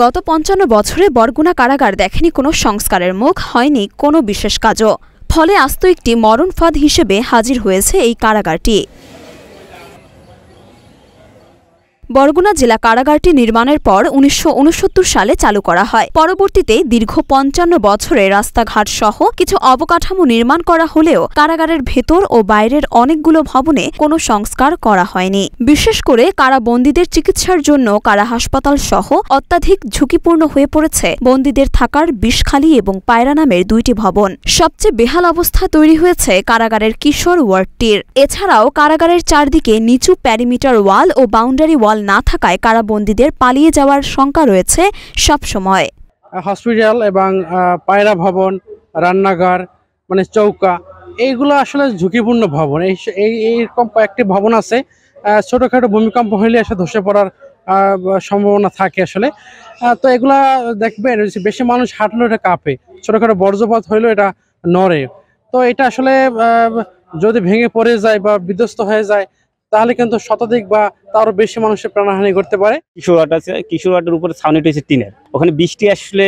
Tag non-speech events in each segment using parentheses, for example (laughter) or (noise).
গত পঞ্চান্ন বছরে বরগুনা কারাগার দেখেনি কোনো সংস্কারের মুখ হয়নি কোনো বিশেষ কাজও ফলে আস্ত একটি মরণ ফাঁদ হিসেবে হাজির হয়েছে এই কারাগারটি বরগুনা জেলা কারাগারটি নির্মাণের পর উনিশশো সালে চালু করা হয় পরবর্তীতে দীর্ঘ পঞ্চান্ন বছরে রাস্তাঘাট সহ কিছু অবকাঠামো নির্মাণ করা হলেও কারাগারের ভেতর ও বাইরের অনেকগুলো ভবনে কোনো সংস্কার করা হয়নি বিশেষ করে কারাবন্দীদের চিকিৎসার জন্য কারা হাসপাতাল সহ অত্যাধিক ঝুঁকিপূর্ণ হয়ে পড়েছে বন্দীদের থাকার বিষখালি এবং পায়রা নামের দুইটি ভবন সবচেয়ে বেহাল অবস্থা তৈরি হয়েছে কারাগারের কিশোর ওয়ার্ডটির এছাড়াও কারাগারের চারদিকে নিচু প্যারিমিটার ওয়াল ও বাউন্ডারি ওয়াল না থাকায় কারাবন্দীদের পালিয়ে যাওয়ার শঙ্কা রয়েছে সবসময় হসপিটাল এবং পায়রা ভবন রান্নাঘর মানে চৌকা এইগুলো আসলে ঝুঁকিপূর্ণ ভবন এই এইরকম কয়েকটি ভবন আছে ছোটোখাটো ভূমিকম্প হইলে আসলে ধসে পড়ার সম্ভাবনা থাকে আসলে তো এগুলা দেখবেন বেশি মানুষ হাঁটলেও এটা কাঁপে ছোটোখাটো বর্জ্যপাত হইলেও এটা নড়ে তো এটা আসলে যদি ভেঙে পড়ে যায় বা বিধ্বস্ত হয়ে যায় তাহলে কিন্তু শতাধিক বা তারও বেশি মানুষের প্রাণহানি ঘটতে পারে কিশোর হাট আছে কিশোর হাটের উপরে ছাউনি হচ্ছে টিনের ওখানে বৃষ্টি আসলে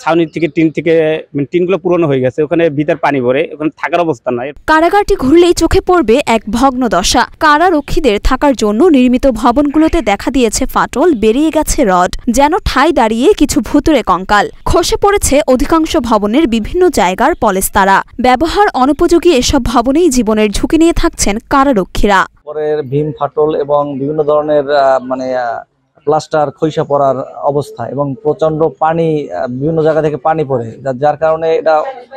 ছাউনি থেকে টিন থেকে মানে টিনগুলো পুরনো হয়ে গেছে ওখানে ভিতর পানি ভরে ওখানে থাকার অবস্থা নাই কারাগারটি ঘুরলেই চোখে পড়বে এক ভগ্ন দশা কারারক্ষীদের থাকার জন্য নির্মিত ভবনগুলোতে দেখা দিয়েছে ফাটল বেরিয়ে গেছে রড যেন ঠাই দাঁড়িয়ে কিছু ভুতুরে কঙ্কাল খসে পড়েছে অধিকাংশ ভবনের বিভিন্ন জায়গার পলেস্তারা ব্যবহার অনুপযোগী এসব ভবনেই জীবনের ঝুঁকি নিয়ে থাকছেন কারারক্ষীরা পরের ভীম ফাটল এবং বিভিন্ন ধরনের মানে প্লাস্টার খৈসা পড়ার অবস্থা এবং প্রচন্ড পানি বিভিন্ন জায়গা থেকে পানি পড়ে যার কারণে এটা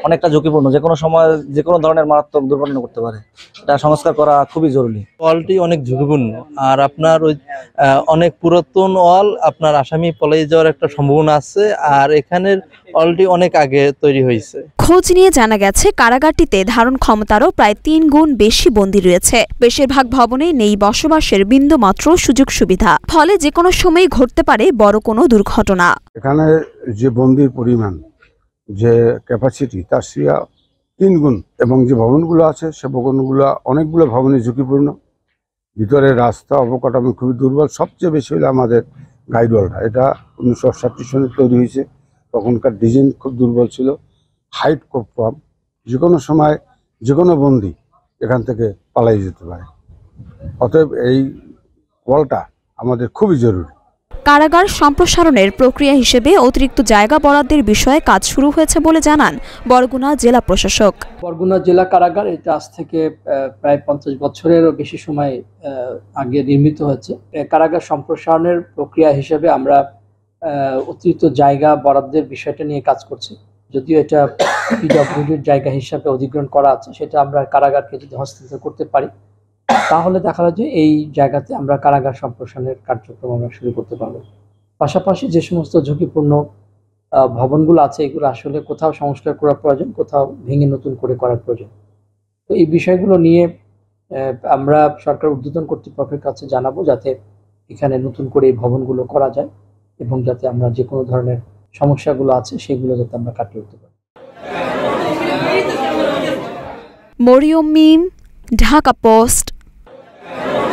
অনেকটা ঝুঁকিপূর্ণ যে কোনো সময় যে কোনো ধরনের মারাত্মক দুর্ঘটনা করতে পারে এটা সংস্কার করা খুবই জরুরি ওয়ালটি অনেক ঝুঁকিপূর্ণ আর আপনার ওই অনেক পুরাতন ওয়াল আপনার আসামি পলাই যাওয়ার একটা সম্ভাবনা আছে আর এখানের ওয়ালটি অনেক আগে তৈরি হয়েছে খোঁজ নিয়ে জানা গেছে কারাগারটিতে ধারণ ক্ষমতারও প্রায় তিন গুণ বেশি বন্দী রয়েছে বেশিরভাগ ভবনে নেই বসবাসের বিন্দু মাত্র সুযোগ সুবিধা ফলে যে কোনো সময় ঘটতে পারে বড় কোনো দুর্ঘটনা এখানে যে বন্দির পরিমাণ যে ক্যাপাসিটি তার সিয়া তিন গুণ এবং যে ভবনগুলো আছে সে ভবনগুলো অনেকগুলো ভবনে ঝুঁকিপূর্ণ ভিতরে রাস্তা অবকাঠামো খুবই দুর্বল সবচেয়ে বেশি হলো আমাদের গাইডওয়ালটা এটা উনিশশো সাতটি সনে তৈরি হয়েছে তখনকার ডিজাইন খুব দুর্বল ছিল হাইট খুব কম যে কোনো সময় যে কোনো বন্দি এখান থেকে পালাই যেতে পারে অতএব এই কলটা আমাদের খুবই জরুরি কারাগার সম্প্রসারণের প্রক্রিয়া হিসেবে অতিরিক্ত জায়গা বরাদ্দের বিষয়ে কাজ শুরু হয়েছে বলে জানান বরগুনা জেলা প্রশাসক বরগুনা জেলা কারাগার এটা আজ থেকে প্রায় পঞ্চাশ বছরেরও বেশি সময় আগে নির্মিত হয়েছে কারাগার সম্প্রসারণের প্রক্রিয়া হিসেবে আমরা অতিরিক্ত জায়গা বরাদ্দের বিষয়টা নিয়ে কাজ করছি যদিও এটা পিডব্লিউডির (clears throat) জায়গা হিসাবে অধিগ্রহণ করা আছে সেটা আমরা কারাগারকে যদি হস্তান্তর করতে পারি তাহলে দেখা যায় যে এই জায়গাতে আমরা কারাগার সম্প্রসারণের কার্যক্রম আমরা শুরু করতে পারবো পাশাপাশি যে সমস্ত ঝুঁকিপূর্ণ ভবনগুলো আছে এগুলো আসলে কোথাও সংস্কার করা প্রয়োজন কোথাও ভেঙে নতুন করে করার প্রয়োজন তো এই বিষয়গুলো নিয়ে আমরা সরকার উদ্বোধন কর্তৃপক্ষের কাছে জানাবো যাতে এখানে নতুন করে এই ভবনগুলো করা যায় এবং যাতে আমরা যে কোনো ধরনের সমস্যাগুলো আছে সেগুলো যাতে আমরা কাটিয়ে উঠতে পারি মরিয়ম মিম ঢাকা পোস্ট Amen.